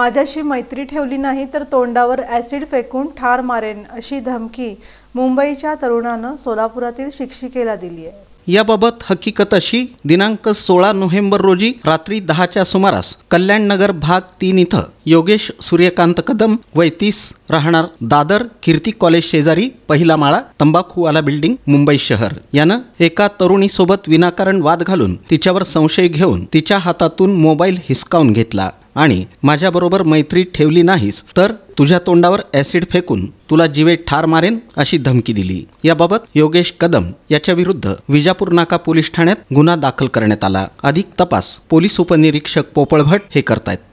माझ्याशी मैत्री ठेवली नाही तर तोंडावर ॲसिड फेकून ठार मारेन अशी धमकी मुंबईच्या तरुणानं सोलापुरातील शिक्षिकेला दिली आहे याबाबत हकीकत अशी दिनांक सोळा नोव्हेंबर रोजी रात्री दहाच्या सुमारास कल्याण नगर भाग तीन इथं योगेश सूर्यकांत कदम वैतीस राहणार दादर कीर्ती कॉलेज शेजारी पहिला माळा तंबाखूवाला बिल्डिंग मुंबई शहर यानं एका तरुणीसोबत विनाकारण वाद घालून तिच्यावर संशय घेऊन तिच्या हातातून मोबाईल हिसकावून घेतला आणि माझ्याबरोबर मैत्री ठेवली नाहीस तर तुझ्या तोंडावर ऍसिड फेकून तुला जीवे ठार मारेन अशी धमकी दिली याबाबत योगेश कदम याच्या विरुद्ध विजापूर नाका पोलीस ठाण्यात गुन्हा दाखल करण्यात आला अधिक तपास पोलीस उपनिरीक्षक पोपळभट हे करतायत